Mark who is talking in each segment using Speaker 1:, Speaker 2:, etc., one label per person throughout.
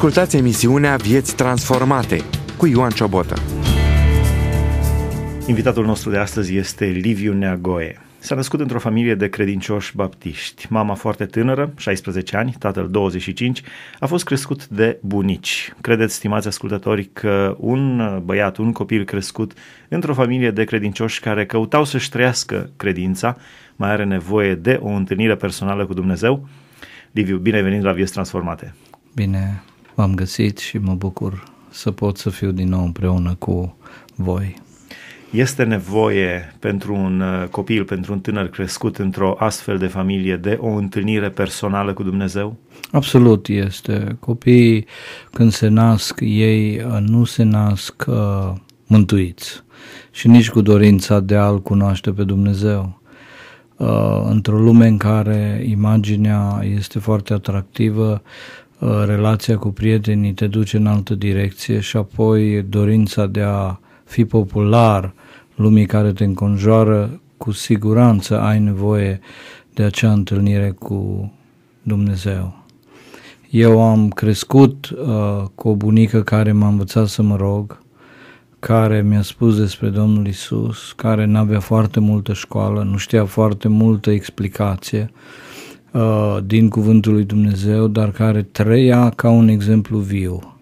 Speaker 1: Ascultați emisiunea Vieți Transformate cu Ioan Ciobotă. Invitatul nostru de astăzi este Liviu Neagoe. S-a născut într-o familie de credincioși baptiști. Mama foarte tânără, 16 ani, tatăl 25, a fost crescut de bunici. Credeți, stimați ascultători, că un băiat, un copil crescut într-o familie de credincioși care căutau să-și trăiască credința, mai are nevoie de o întâlnire personală cu Dumnezeu? Liviu, bine venit la Vieți Transformate!
Speaker 2: Bine v-am găsit și mă bucur să pot să fiu din nou împreună cu voi.
Speaker 1: Este nevoie pentru un uh, copil, pentru un tânăr crescut într-o astfel de familie, de o întâlnire personală cu Dumnezeu?
Speaker 2: Absolut este. Copiii, când se nasc, ei uh, nu se nasc uh, mântuiți și nici cu dorința de a-L cunoaște pe Dumnezeu. Uh, într-o lume în care imaginea este foarte atractivă, Uh, relația cu prietenii te duce în altă direcție și apoi dorința de a fi popular lumii care te înconjoară, cu siguranță ai nevoie de acea întâlnire cu Dumnezeu. Eu am crescut uh, cu o bunică care m-a învățat să mă rog, care mi-a spus despre Domnul Isus, care n-avea foarte multă școală, nu știa foarte multă explicație, uh, Uh, din cuvântul lui Dumnezeu, dar care trăia ca un exemplu viu.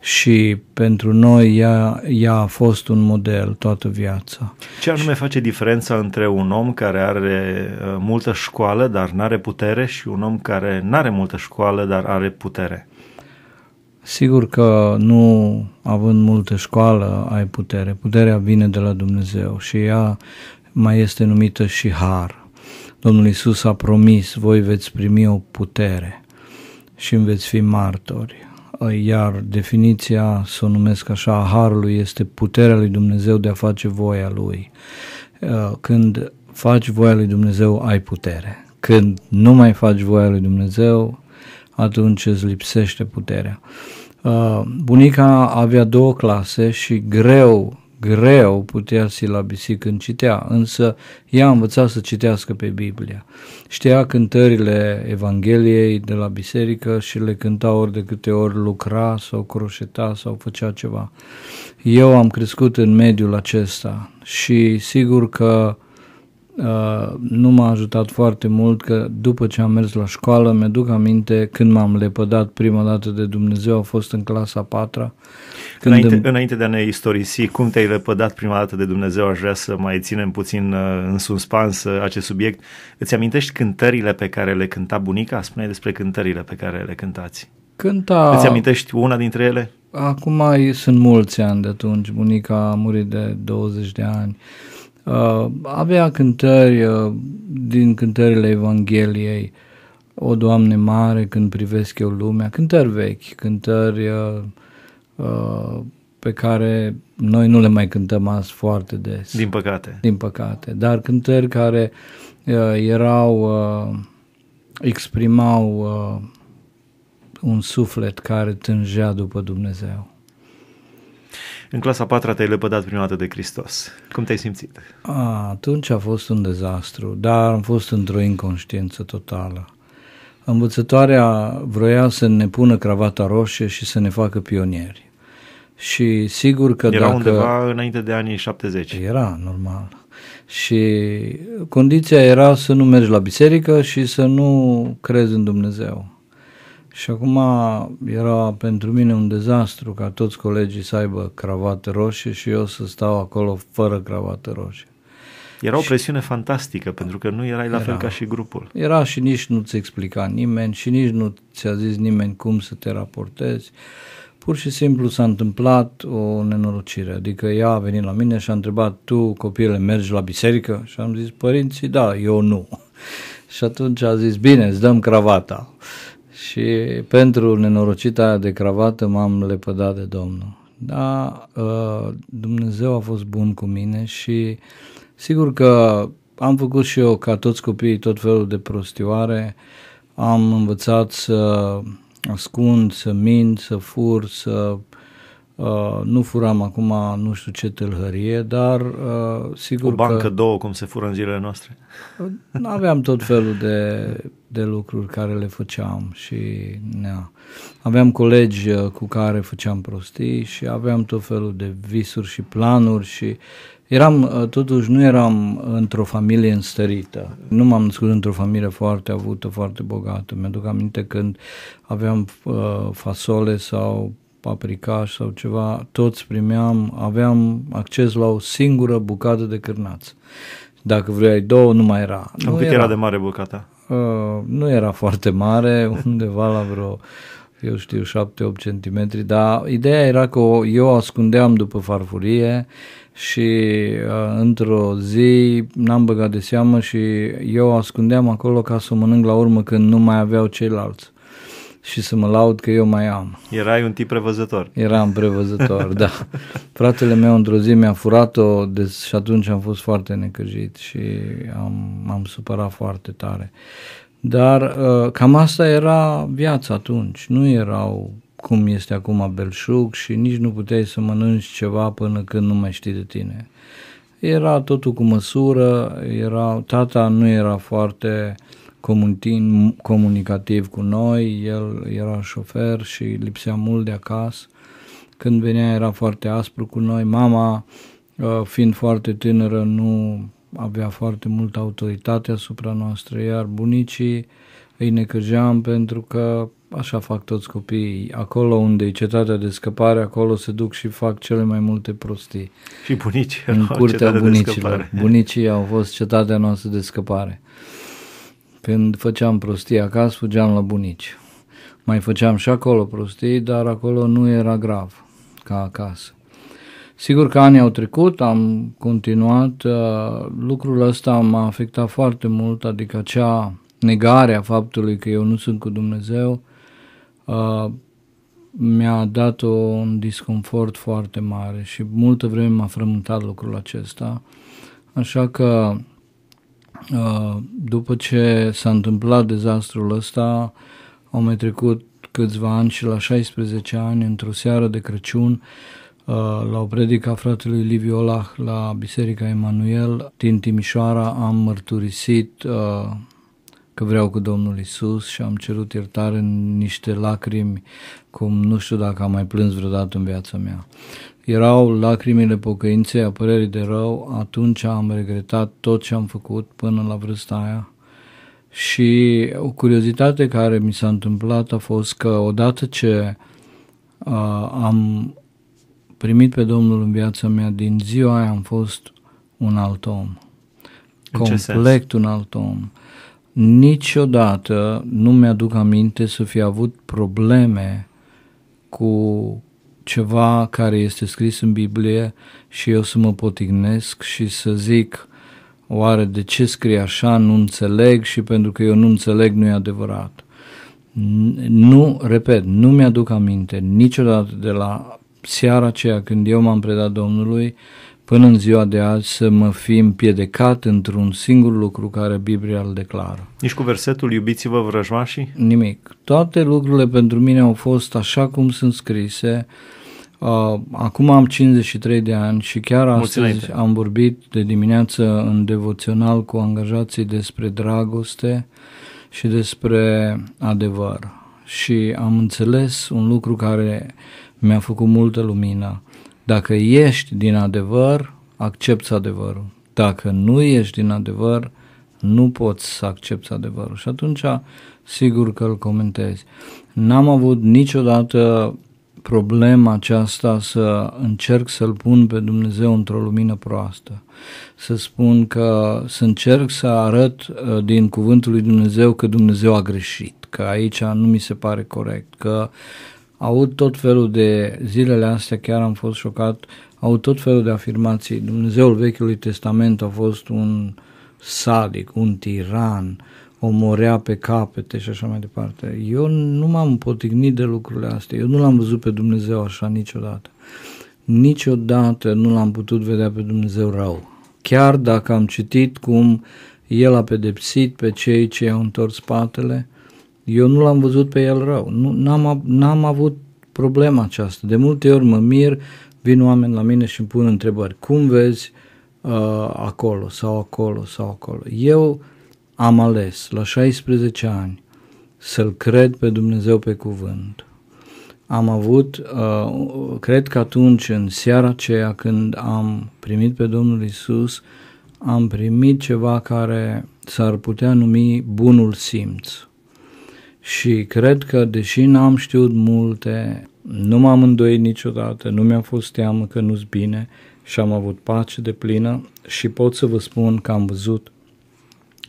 Speaker 2: Și pentru noi ea, ea a fost un model toată viața.
Speaker 1: Ce anume face diferența între un om care are uh, multă școală, dar nu are putere, și un om care nu are multă școală, dar are putere?
Speaker 2: Sigur că nu având multă școală ai putere. Puterea vine de la Dumnezeu și ea mai este numită și har Domnul Isus a promis, voi veți primi o putere și îmi veți fi martori. Ă, iar definiția, să o numesc așa, a Harului este puterea lui Dumnezeu de a face voia Lui. Ă, când faci voia lui Dumnezeu, ai putere. Când nu mai faci voia lui Dumnezeu, atunci îți lipsește puterea. Ă, bunica avea două clase și greu greu putea silabisi când citea, însă ea învăța să citească pe Biblia. Știa cântările Evangheliei de la biserică și le cânta ori de câte ori lucra sau croșeta sau făcea ceva. Eu am crescut în mediul acesta și sigur că Uh, nu m-a ajutat foarte mult că după ce am mers la școală, mi-aduc aminte când m-am lepădat prima dată de Dumnezeu, a fost în clasa patra. Când înainte, îmi...
Speaker 1: înainte de a ne istorisi, cum te-ai lepădat prima dată de Dumnezeu, aș vrea să mai ținem puțin uh, în suspans uh, acest subiect. Îți amintești cântările pe care le cânta bunica? Spune despre cântările pe care le cântați. Cânta... Îți amintești una dintre ele?
Speaker 2: Acum sunt mulți ani de atunci, bunica a murit de 20 de ani. Uh, Uh, avea cântări uh, din cântările Evangheliei, O Doamne Mare, Când Privesc Eu Lumea, cântări vechi, cântări uh, uh, pe care noi nu le mai cântăm azi foarte des. Din păcate. Din păcate, dar cântări care uh, erau, uh, exprimau uh, un suflet care tângea după Dumnezeu.
Speaker 1: În clasa 4 te-ai lepădat prima dată de Hristos. Cum te-ai simțit?
Speaker 2: A, atunci a fost un dezastru, dar am fost într-o inconștiență totală. Învățătoarea vroia să ne pună cravata roșie și să ne facă pionieri. Și sigur că era dacă... undeva
Speaker 1: înainte de anii 70. Era, normal. Și
Speaker 2: condiția era să nu mergi la biserică și să nu crezi în Dumnezeu. Și acum era pentru mine un dezastru ca toți colegii să aibă cravată roșie și eu să stau acolo fără cravată roșie.
Speaker 1: Era o presiune și... fantastică, pentru că nu erai la era, fel ca și grupul.
Speaker 2: Era și nici nu ți explica nimeni și nici nu ți-a zis nimeni cum să te raportezi. Pur și simplu s-a întâmplat o nenorocire. Adică ea a venit la mine și a întrebat, tu copile mergi la biserică? Și am zis, părinții, da, eu nu. și atunci a zis, bine, îți dăm cravata și pentru nenorocita de cravată m-am lepădat de Domnul. Da, ă, Dumnezeu a fost bun cu mine și sigur că am făcut și eu, ca toți copiii, tot felul de prostioare. Am învățat să ascund, să mint, să fur, să Uh, nu furam acum nu știu ce tâlhărie, dar uh, sigur O bancă, că, două, cum
Speaker 1: se fură în zilele noastre?
Speaker 2: Uh, nu aveam tot felul de, de lucruri care le făceam și nea. aveam colegi uh, cu care făceam prostii și aveam tot felul de visuri și planuri și eram, uh, totuși nu eram într-o familie înstărită. Nu m-am născut într-o familie foarte avută, foarte bogată. Mi-aduc aminte când aveam uh, fasole sau papricaș sau ceva, toți primeam, aveam acces la o singură bucată de cârnață. Dacă vreai două, nu mai era. nu cât era, era de
Speaker 1: mare bucata?
Speaker 2: Uh, nu era foarte mare, undeva la vreo eu știu, 7-8 cm, dar ideea era că eu ascundeam după farfurie și uh, într-o zi n-am băgat de seamă și eu ascundeam acolo ca să mănânc la urmă când nu mai aveau ceilalți și să mă laud că eu mai am.
Speaker 1: Erai un tip prevăzător. Eram prevăzător, da.
Speaker 2: Fratele meu într-o zi mi-a furat-o deci, și atunci am fost foarte necăjit și am, am supărat foarte tare. Dar uh, cam asta era viața atunci. Nu erau cum este acum belșug și nici nu puteai să mănânci ceva până când nu mai știi de tine. Era totul cu măsură, era, tata nu era foarte uh, comunitin, comunicativ cu noi, el era șofer și lipsea mult de acasă. Când venea era foarte aspru cu noi. Mama, uh, fiind foarte tânără, nu avea foarte multă autoritate asupra noastră, iar bunicii îi necăjeam pentru că așa fac toți copiii. Acolo unde e cetatea de scăpare, acolo se duc și fac cele mai multe prostii. Și bunicii în curtea bunicilor. Bunicii au fost cetatea noastră de scăpare. Când făceam prostii acasă, fugeam la bunici. Mai făceam și acolo prostii, dar acolo nu era grav ca acasă. Sigur că anii au trecut, am continuat, uh, lucrul ăsta m-a afectat foarte mult, adică acea negare a faptului că eu nu sunt cu Dumnezeu uh, mi-a dat un disconfort foarte mare și multă vreme m-a frământat lucrul acesta. Așa că Uh, după ce s-a întâmplat dezastrul ăsta, au mai trecut câțiva ani și la 16 ani, într-o seară de Crăciun, uh, la o a fratelui Liviu Olah la Biserica Emanuel din Timișoara am mărturisit uh, că vreau cu Domnul Isus și am cerut iertare în niște lacrimi cum nu știu dacă am mai plâns vreodată în viața mea erau lacrimile pocăinței, a părerii de rău, atunci am regretat tot ce am făcut până la vârsta aia. Și o curiozitate care mi s-a întâmplat a fost că odată ce uh, am primit pe Domnul în viața mea, din ziua aia am fost un alt om. În complet un alt om. Niciodată nu mi-aduc aminte să fi avut probleme cu ceva care este scris în Biblie și eu să mă potignesc și să zic oare de ce scrie așa, nu înțeleg și pentru că eu nu înțeleg nu e adevărat. Nu, repet, nu mi-aduc aminte niciodată de la seara aceea când eu m-am predat Domnului până în ziua de azi să mă fi împiedecat într-un singur lucru care Biblia îl declară.
Speaker 1: Nici cu versetul iubiți-vă vrăjmașii?
Speaker 2: Nimic. Toate lucrurile pentru mine au fost așa cum sunt scrise. Uh, acum am 53 de ani și chiar astăzi Mulțumesc. am vorbit de dimineață în devoțional cu angajații despre dragoste și despre adevăr. Și am înțeles un lucru care mi-a făcut multă lumină dacă ești din adevăr, accepti adevărul. Dacă nu ești din adevăr, nu poți să accepti adevărul. Și atunci, sigur că îl comentezi. N-am avut niciodată problema aceasta să încerc să-L pun pe Dumnezeu într-o lumină proastă. Să spun că să încerc să arăt uh, din cuvântul lui Dumnezeu că Dumnezeu a greșit, că aici nu mi se pare corect, că aud tot felul de zilele astea, chiar am fost șocat, aud tot felul de afirmații. Dumnezeul Vechiului Testament a fost un sadic, un tiran, omorea pe capete și așa mai departe. Eu nu m-am potignit de lucrurile astea, eu nu l-am văzut pe Dumnezeu așa niciodată. Niciodată nu l-am putut vedea pe Dumnezeu rău. Chiar dacă am citit cum el a pedepsit pe cei ce i-au întors spatele, eu nu l-am văzut pe el rău, nu, n-am, n-am avut problema aceasta. De multe ori mă mir, vin oameni la mine și îmi pun întrebări. Cum vezi uh, acolo sau acolo sau acolo? Eu am ales la 16 ani să-L cred pe Dumnezeu pe cuvânt. Am avut, uh, cred că atunci, în seara aceea, când am primit pe Domnul Isus, am primit ceva care s-ar putea numi bunul simț și cred că, deși n-am știut multe, nu m-am îndoit niciodată, nu mi-a fost teamă că nu-s bine și am avut pace de plină și pot să vă spun că am văzut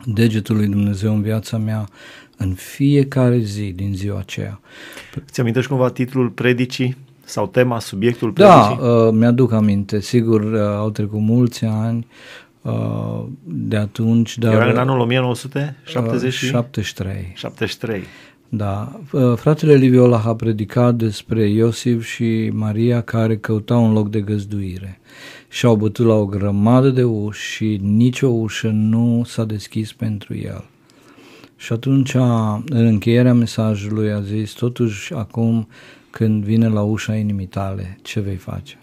Speaker 2: degetul lui Dumnezeu în viața mea în fiecare zi
Speaker 1: din ziua aceea. Ți amintești cumva titlul predicii sau tema, subiectul da, predicii?
Speaker 2: Da, uh, mi-aduc aminte. Sigur, uh, au trecut mulți ani, de atunci. Dar, Era în anul
Speaker 1: 1973? Uh, 73. 73. Da.
Speaker 2: Uh, fratele Liviola a predicat despre Iosif și Maria care căutau un loc de găzduire și au bătut la o grămadă de uși și nicio ușă nu s-a deschis pentru el. Și atunci, în încheierea mesajului, a zis, totuși acum când vine la ușa inimii tale, ce vei face?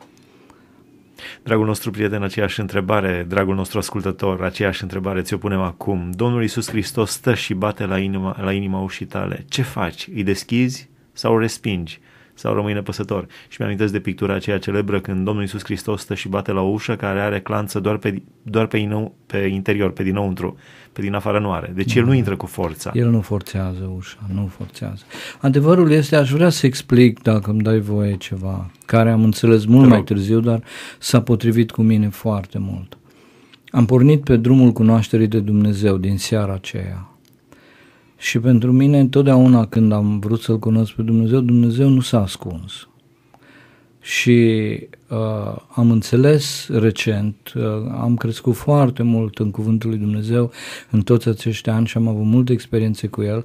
Speaker 1: Dragul nostru prieten, aceeași întrebare, dragul nostru ascultător, aceeași întrebare ți-o punem acum. Domnul Iisus Hristos stă și bate la inima, la inima ușii tale. Ce faci? Îi deschizi sau respingi? sau rămâi nepăsător. Și mi-amintesc de pictura aceea celebră când Domnul Iisus Hristos stă și bate la o ușă care are clanță doar pe, doar pe, inou, pe interior, pe dinăuntru, pe din afară nu are. Deci el nu mm. intră cu forța. El
Speaker 2: nu forțează ușa, nu forțează. Adevărul este, aș vrea să explic, dacă îmi dai voie ceva, care am înțeles mult mai târziu, dar s-a potrivit cu mine foarte mult. Am pornit pe drumul cunoașterii de Dumnezeu din seara aceea și pentru mine, întotdeauna când am vrut să-L cunosc pe Dumnezeu, Dumnezeu nu s-a ascuns. Și uh, am înțeles recent, uh, am crescut foarte mult în Cuvântul lui Dumnezeu în toți acești ani și am avut multe experiențe cu El,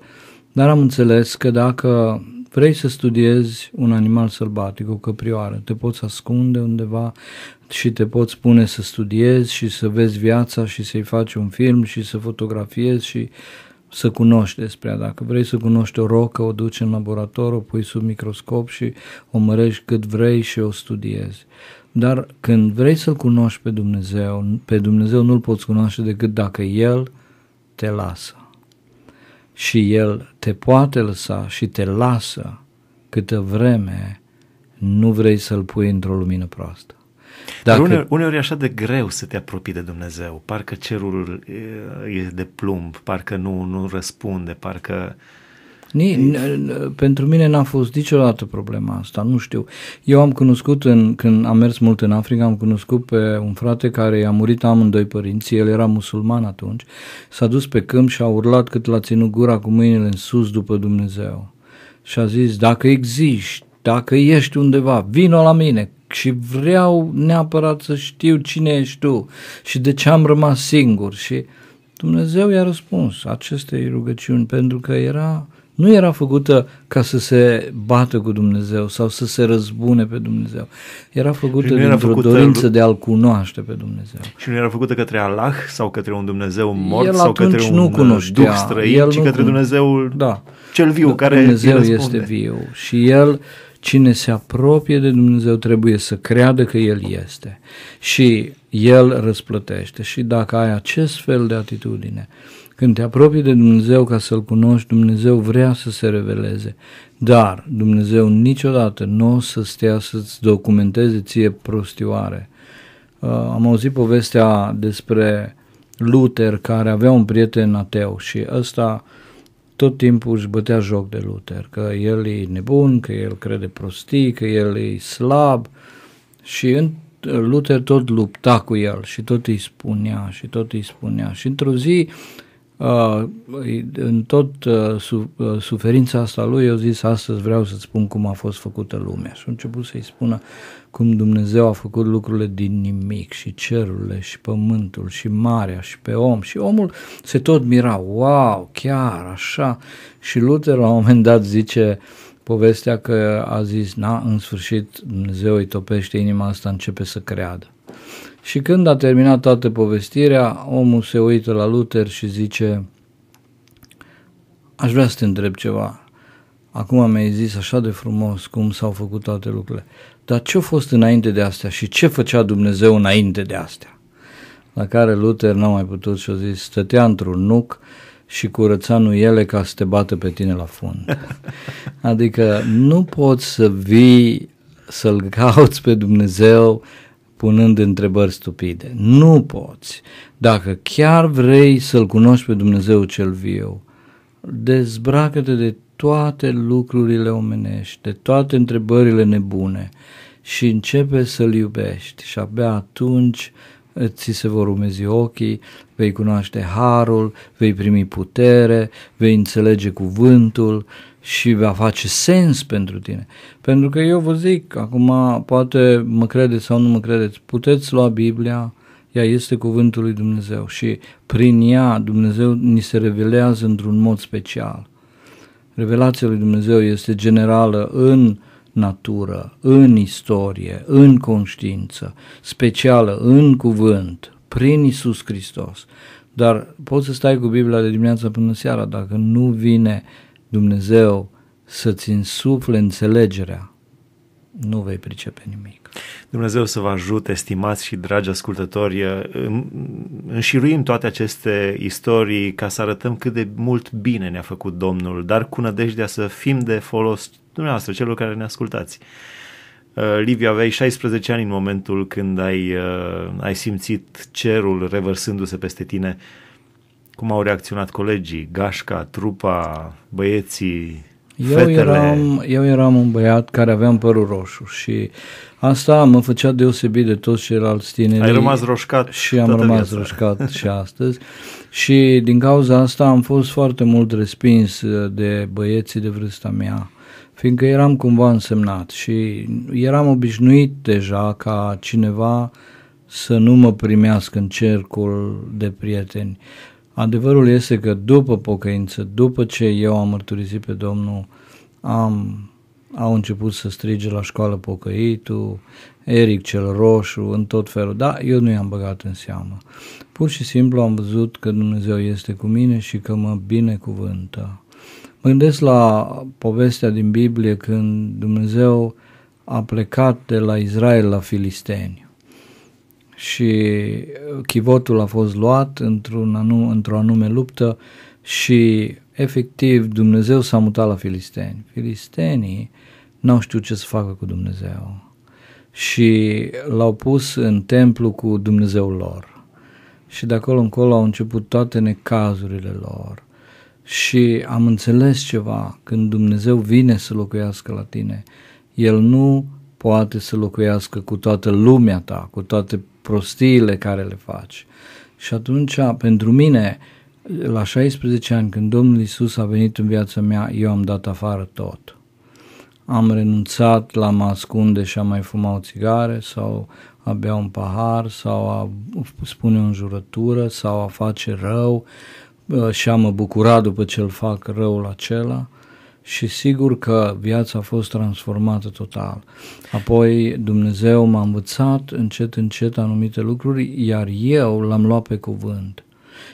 Speaker 2: dar am înțeles că dacă vrei să studiezi un animal sălbatic, o căprioară, te poți ascunde undeva și te poți pune să studiezi și să vezi viața și să-i faci un film și să fotografiezi și uh, să cunoști despre ea. Dacă vrei să cunoști o rocă, o duci în laborator, o pui sub microscop și o mărești cât vrei și o studiezi. Dar când vrei să-L cunoști pe Dumnezeu, pe Dumnezeu nu-L poți cunoaște decât dacă El te lasă. Și El te poate lăsa și te lasă câtă vreme nu vrei să-L pui într-o lumină
Speaker 1: proastă. Dacă... Dar uneori, uneori e așa de greu să te apropii de Dumnezeu, parcă cerul e de plumb, parcă nu, nu răspunde, parcă... Ni,
Speaker 2: pentru mine n-a fost niciodată problema asta, nu știu. Eu am cunoscut, în, când am mers mult în Africa, am cunoscut pe un frate care a murit amândoi părinții, el era musulman atunci, s-a dus pe câmp și a urlat cât l-a ținut gura cu mâinile în sus după Dumnezeu. Și a zis, dacă existi, dacă ești undeva, vino la mine, și vreau neapărat să știu cine ești tu și de ce am rămas singur. Și Dumnezeu i-a răspuns acestei rugăciuni pentru că era nu era făcută ca să se bată cu Dumnezeu sau să se răzbune pe Dumnezeu. Era făcută dintr-o făcută... dorință de a-L cunoaște pe Dumnezeu.
Speaker 1: Și nu era făcută către Allah sau către un Dumnezeu mort El sau către un nu uh, cunoștea. duh străin, El ci către cun... Dumnezeul da. cel viu da, care Dumnezeu este
Speaker 2: viu și El Cine se apropie de Dumnezeu trebuie să creadă că El este și El răsplătește. Și dacă ai acest fel de atitudine, când te apropii de Dumnezeu ca să-L cunoști, Dumnezeu vrea să se reveleze, dar Dumnezeu niciodată nu o să stea să-ți documenteze ție prostioare. Uh, am auzit povestea despre Luther care avea un prieten ateu și ăsta uh, tot timpul își bătea joc de Luther, că el e nebun, că el crede prostii, că el e slab și în Luther tot lupta cu el și tot îi spunea și tot îi spunea și într-o zi Uh, în tot uh, uh, suferința asta lui, eu zis astăzi vreau să-ți spun cum a fost făcută lumea. Și a început să-i spună cum Dumnezeu a făcut lucrurile din nimic și cerurile și pământul și marea și pe om și omul se tot mira, wow, chiar așa. Și Luther la un moment dat zice povestea că a zis, na, în sfârșit Dumnezeu îi topește inima asta, începe să creadă. Și când a terminat toată povestirea, omul se uită la Luther și zice, aș vrea să te întreb ceva. Acum mi-ai zis așa de frumos cum s-au făcut toate lucrurile. Dar ce-a fost înainte de astea și ce făcea Dumnezeu înainte de astea? La care Luther n-a mai putut și a zis, stătea într-un nuc și curăța ele ca să te bată pe tine la fund. Adică nu poți să vii să-L cauți pe Dumnezeu punând întrebări stupide. Nu poți. Dacă chiar vrei să-L cunoști pe Dumnezeu cel viu, dezbracă-te de toate lucrurile omenești, de toate întrebările nebune și începe să-L iubești și abia atunci ți se vor umezi ochii, vei cunoaște harul, vei primi putere, vei înțelege cuvântul și va face sens pentru tine. Pentru că eu vă zic, acum poate mă credeți sau nu mă credeți, puteți lua Biblia, ea este cuvântul lui Dumnezeu și prin ea Dumnezeu ni se revelează într-un mod special. Revelația lui Dumnezeu este generală în natură, în istorie, în conștiință, specială în cuvânt, prin Isus Hristos. Dar poți să stai cu Biblia de dimineața până seara dacă nu vine Dumnezeu să-ți însufle înțelegerea, nu vei pricepe nimic.
Speaker 1: Dumnezeu să vă ajute, estimați și dragi ascultători, înșiruim toate aceste istorii ca să arătăm cât de mult bine ne-a făcut Domnul, dar cu nădejdea să fim de folos dumneavoastră, celor care ne ascultați. Liviu, aveai 16 ani în momentul când ai, ai simțit cerul revărsându-se peste tine. Cum au reacționat colegii, gașca, trupa, băieții, eu fetele? Eram,
Speaker 2: eu eram un băiat care aveam părul roșu și asta mă făcea deosebit de toți ceilalți tineri. Ai rămas roșcat Și am rămas viața. roșcat și astăzi. Și din cauza asta am fost foarte mult respins de băieții de vârsta mea fiindcă eram cumva însemnat și eram obișnuit deja ca cineva să nu mă primească în cercul de prieteni. Adevărul este că după pocăință, după ce eu am mărturisit pe Domnul, am, au început să strige la școală pocăitul, Eric cel roșu, în tot felul, dar eu nu i-am băgat în seamă. Pur și simplu am văzut că Dumnezeu este cu mine și că mă binecuvântă. Mă gândesc la povestea din Biblie când Dumnezeu a plecat de la Israel la Filisteni și uh, chivotul a fost luat într-un anum, într-o anume luptă și efectiv Dumnezeu s-a mutat la filisteni. Filistenii n-au știut ce să facă cu Dumnezeu și l-au pus în templu cu Dumnezeul lor. Și de acolo încolo au început toate necazurile lor. Și am înțeles ceva, când Dumnezeu vine să locuiască la tine, El nu poate să locuiască cu toată lumea ta, cu toate prostiile care le faci. Și atunci, pentru mine, la 16 ani, când Domnul Isus a venit în viața mea, eu am dat afară tot. Am renunțat la mă ascunde și a mai fuma o țigare sau a bea un pahar sau a spune o jurătură sau a face rău uh, și a mă bucura după ce îl fac răul acela și sigur că viața a fost transformată total. Apoi Dumnezeu m-a învățat încet, încet anumite lucruri, iar eu l-am luat pe cuvânt.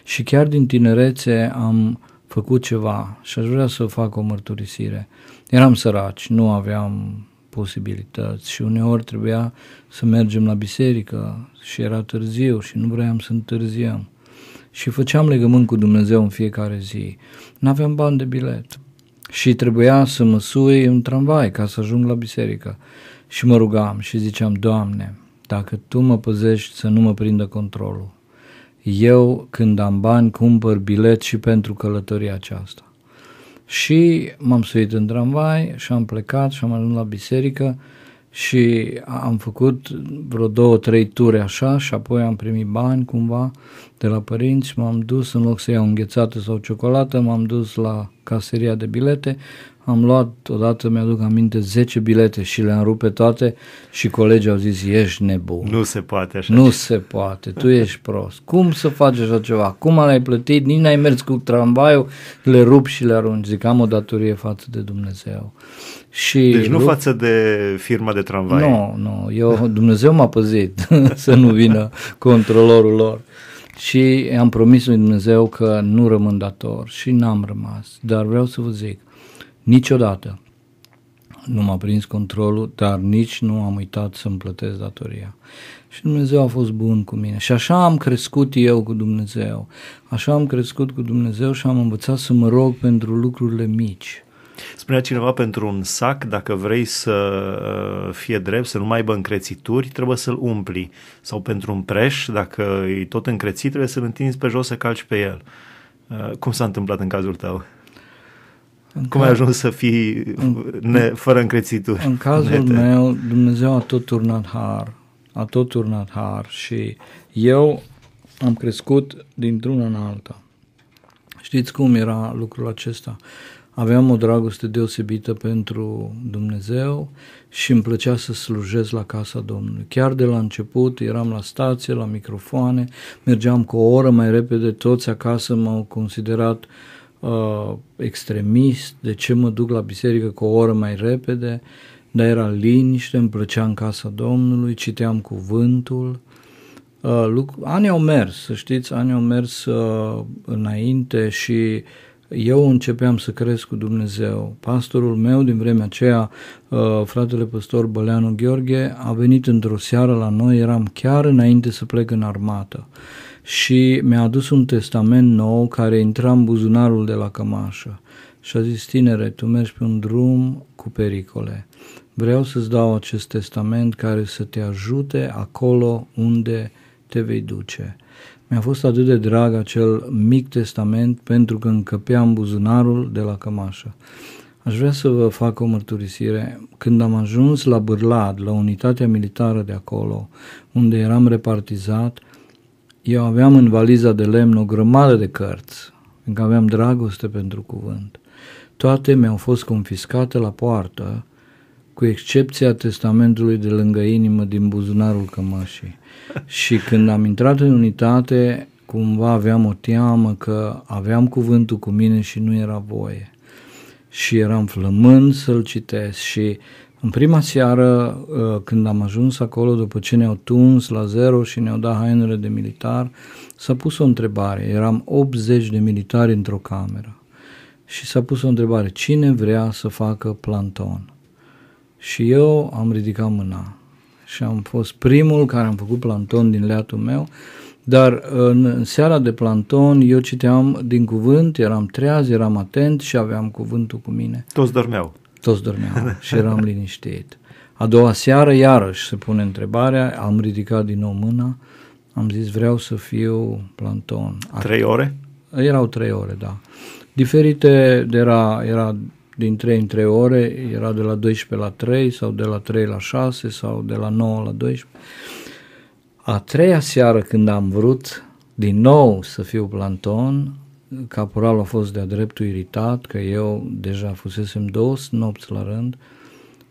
Speaker 2: Și chiar din tinerețe am făcut ceva și aș vrea să fac o mărturisire. Eram săraci, nu aveam posibilități și uneori trebuia să mergem la biserică și era târziu și nu vreau să întârziem. Și făceam legământ cu Dumnezeu în fiecare zi. N-aveam bani de bilet, și trebuia să mă sui în tramvai ca să ajung la biserică. Și mă rugam și ziceam, Doamne, dacă Tu mă păzești să nu mă prindă controlul, eu când am bani cumpăr bilet și pentru călătoria aceasta. Și m-am suit în tramvai și am plecat și am ajuns la biserică și am făcut vreo două, trei ture așa și apoi am primit bani cumva de la părinți, m-am dus în loc să iau înghețată sau ciocolată, m-am dus la caseria de bilete, am luat odată, mi-aduc aminte, 10 bilete și le-am rupt pe toate și colegii au zis, ești nebun.
Speaker 1: Nu se poate așa. Nu se poate, tu ești
Speaker 2: prost. Cum să faci așa ceva? Cum l-ai plătit? Nici n-ai mers cu tramvaiul, le rup și le arunci. Zic, am o datorie față de Dumnezeu. Și deci nu lu- față
Speaker 1: de firma de tramvai. Nu,
Speaker 2: nu, eu, Dumnezeu m-a păzit să nu vină controlorul lor. Și am promis lui Dumnezeu că nu rămân dator și n-am rămas. Dar vreau să vă zic, niciodată nu m-a prins controlul, dar nici nu am uitat să-mi plătesc datoria. Și Dumnezeu a fost bun cu mine. Și așa am crescut eu cu Dumnezeu. Așa am crescut cu Dumnezeu și am învățat să mă rog pentru lucrurile mici.
Speaker 1: Spunea cineva pentru un sac, dacă vrei să uh, fie drept, să nu mai aibă încrețituri, trebuie să-l umpli. Sau pentru un preș, dacă e tot încrețit, trebuie să-l întinzi pe jos să calci pe el. Uh, cum s-a întâmplat în cazul tău? În Cum ai ajuns să fii în, ne, fără încrețituri? În cazul nete? meu,
Speaker 2: Dumnezeu a tot turnat har. A tot turnat har și eu am crescut dintr-una în alta. Știți cum era lucrul acesta? Uh, aveam o dragoste deosebită pentru Dumnezeu și îmi plăcea să slujez la casa Domnului. Chiar de la început eram la stație, la microfoane, mergeam cu o oră mai repede, toți acasă m-au considerat uh, extremist, de ce mă duc la biserică cu o oră mai repede, dar era liniște, îmi plăcea în casa Domnului, citeam cuvântul, Uh, lucru, anii au mers, să știți, anii au mers uh, înainte și uh, eu începeam să cresc cu Dumnezeu. Pastorul meu din vremea aceea, uh, fratele păstor Băleanu Gheorghe, a venit într-o seară la noi, eram chiar înainte să plec în armată și mi-a adus un testament nou care intra în buzunarul de la cămașă și a zis, tinere, tu mergi pe un drum cu pericole. Vreau să-ți dau acest testament care să te ajute acolo unde te vei duce. Mi-a fost atât de drag acel mic testament pentru că încăpeam buzunarul de la cămașă. Aș vrea să vă fac o mărturisire. Când am ajuns la Bârlad, la unitatea militară de acolo, unde eram repartizat, eu aveam în valiza de lemn o grămadă de cărți, încă aveam dragoste pentru cuvânt. Toate mi-au fost confiscate la poartă cu excepția testamentului de lângă inimă din buzunarul cămașii. Și când am intrat în unitate, cumva aveam o teamă că aveam cuvântul cu mine și nu era voie. Și eram flămând să-l citesc și în prima seară, uh, când am ajuns acolo, după ce ne-au tuns la zero și ne-au dat hainele de militar, s-a pus o întrebare. Eram 80 de militari într-o cameră. Și s-a pus o întrebare. Cine vrea să facă planton? Și eu am ridicat mâna și am fost primul care am făcut planton din leatul meu, dar în seara de planton eu citeam din cuvânt, eram treaz, eram atent și aveam cuvântul cu mine.
Speaker 1: Toți dormeau. Toți dormeau și eram
Speaker 2: liniștit. A doua seară, iarăși se pune întrebarea, am ridicat din nou mâna, am zis vreau să fiu planton. Trei ore? Erau trei ore, da. Diferite, era, era din 3 în 3 ore, era de la 12 la 3 sau de la 3 la 6 sau de la 9 la 12. A treia seară când am vrut din nou să fiu planton, caporal a fost de-a dreptul iritat că eu deja fusesem două nopți la rând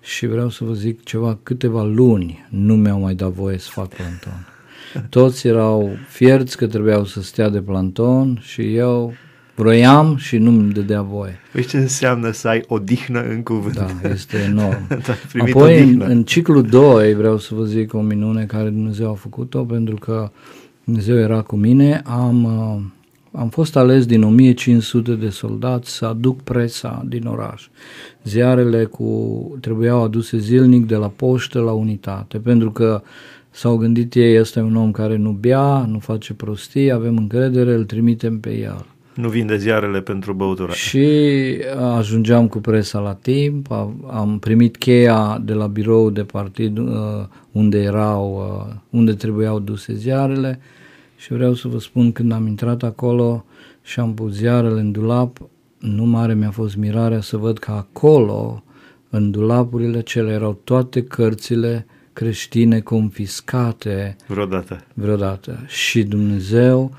Speaker 2: și vreau să vă zic ceva, câteva luni nu mi-au mai dat voie să fac planton. Toți erau fierți că trebuiau să stea de planton și eu Vroiam și nu mi dădea voie. Păi ce înseamnă să ai odihnă în cuvânt? Da, este enorm. Da, Apoi, în, în ciclu 2, vreau să vă zic o minune care Dumnezeu a făcut-o, pentru că Dumnezeu era cu mine, am, uh, am fost ales din 1500 de soldați să aduc presa din oraș. Ziarele cu, trebuiau aduse zilnic de la poștă la unitate, pentru că s-au gândit ei, este un om care nu bea, nu face prostii, avem încredere, îl trimitem
Speaker 1: pe el nu vinde ziarele pentru băutură. Și
Speaker 2: ajungeam cu presa la timp, am primit cheia de la birou de partid uh, unde erau, uh, unde trebuiau duse ziarele și vreau să vă spun când am intrat acolo și am pus ziarele în dulap, nu mare mi-a fost mirarea să văd că acolo, în dulapurile cele erau toate cărțile creștine confiscate vreodată. vreodată. Și Dumnezeu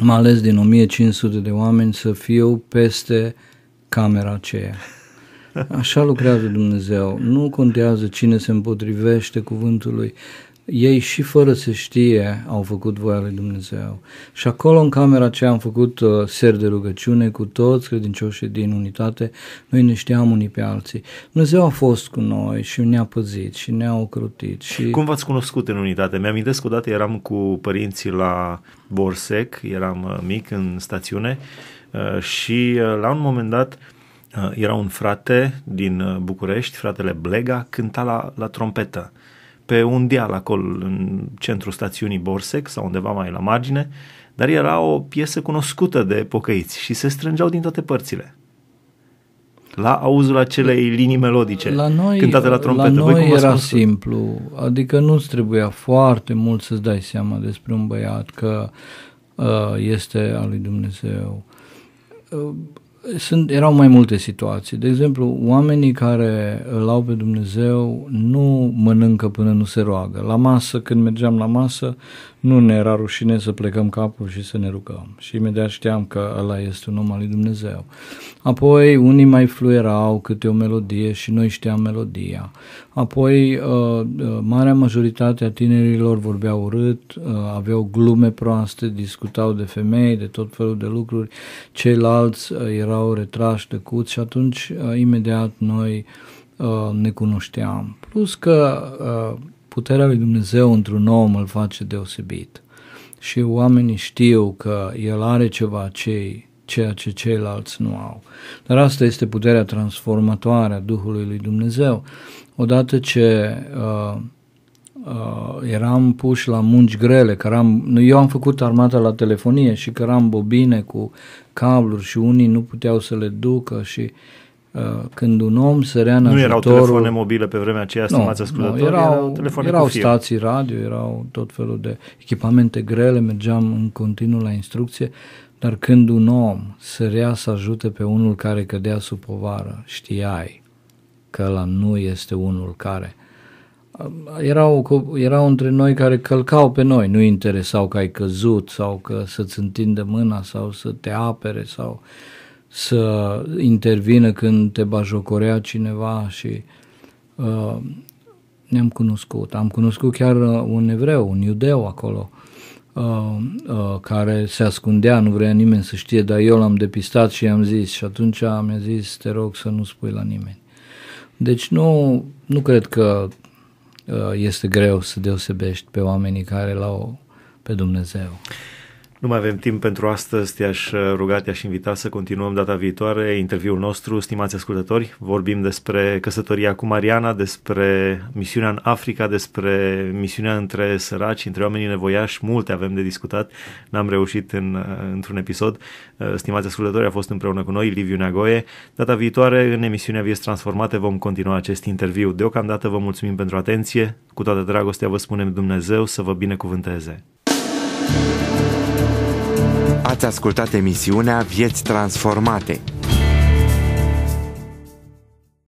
Speaker 2: mai ales din 1500 de oameni să fiu peste camera aceea. Așa lucrează Dumnezeu. Nu contează cine se împotrivește cuvântului, ei și fără să știe au făcut voia lui Dumnezeu. Și acolo în camera aceea am făcut uh, ser de rugăciune cu toți credincioșii din unitate, noi ne știam unii pe alții. Dumnezeu a fost cu noi și ne-a păzit și ne-a ocrutit. Și...
Speaker 1: Cum v-ați cunoscut în unitate? mi am o dată eram cu părinții la Borsec, eram uh, mic în stațiune uh, și uh, la un moment dat uh, era un frate din uh, București, fratele Blega, cânta la, la trompetă pe un deal acolo în centrul stațiunii Borsec sau undeva mai la margine, dar era o piesă cunoscută de pocăiți și se strângeau din toate părțile. La auzul acelei linii melodice, la noi, cântate la trompetă. La noi Voi cum era
Speaker 2: simplu, adică nu-ți trebuia foarte mult să-ți dai seama despre un băiat că uh, este al lui Dumnezeu. Uh, sunt, erau mai multe situații. De exemplu, oamenii care îl au pe Dumnezeu nu mănâncă până nu se roagă. La masă, când mergeam la masă, nu ne era rușine să plecăm capul și să ne rugăm. Și imediat știam că ăla este un om al lui Dumnezeu. Apoi, unii mai fluierau câte o melodie și noi știam melodia. Apoi, uh, uh, marea majoritate a tinerilor vorbeau urât, uh, aveau glume proaste, discutau de femei, de tot felul de lucruri. Ceilalți erau erau retrași, tăcuți și atunci uh, imediat noi uh, ne cunoșteam. Plus că uh, puterea lui Dumnezeu într-un om îl face deosebit și oamenii știu că el are ceva ce ceea ce ceilalți nu au. Dar asta este puterea transformatoare a Duhului lui Dumnezeu. Odată ce uh, uh, eram puși la munci grele, căram, nu, eu am făcut armata la telefonie și căram bobine cu cabluri și unii nu puteau să le ducă și uh, când un om sărea în Nu erau telefoane mobile pe vremea aceea, nu, stimați ascultători, nu, erau, erau, telefoane erau stații radio, erau tot felul de echipamente grele, mergeam în continuu la instrucție, dar când un om sărea să ajute pe unul care cădea sub povară, știai că la nu este unul care erau, erau între noi care călcau pe noi, nu interesau că ai căzut sau că să-ți întindă mâna sau să te apere sau să intervină când te bajocorea cineva și uh, ne-am cunoscut. Am cunoscut chiar uh, un evreu, un iudeu acolo, uh, uh, care se ascundea, nu vrea nimeni să știe, dar eu l-am depistat și i-am zis și atunci mi-a zis, te rog să nu spui la nimeni. Deci nu, nu cred că Uh, este greu să deosebești pe oamenii care l-au pe Dumnezeu.
Speaker 1: Nu mai avem timp pentru astăzi, te-aș uh, ruga, te-aș invita să continuăm data viitoare interviul nostru, stimați ascultători. Vorbim despre căsătoria cu Mariana, despre misiunea în Africa, despre misiunea între săraci, între oamenii nevoiași. Multe avem de discutat, n-am reușit în, uh, într-un episod. Uh, stimați ascultători, a fost împreună cu noi Liviu Nagoe. Data viitoare, în emisiunea Vieți Transformate, vom continua acest interviu. Deocamdată vă mulțumim pentru atenție. Cu toată dragostea vă spunem Dumnezeu să vă binecuvânteze. Ați ascultat emisiunea Vieți Transformate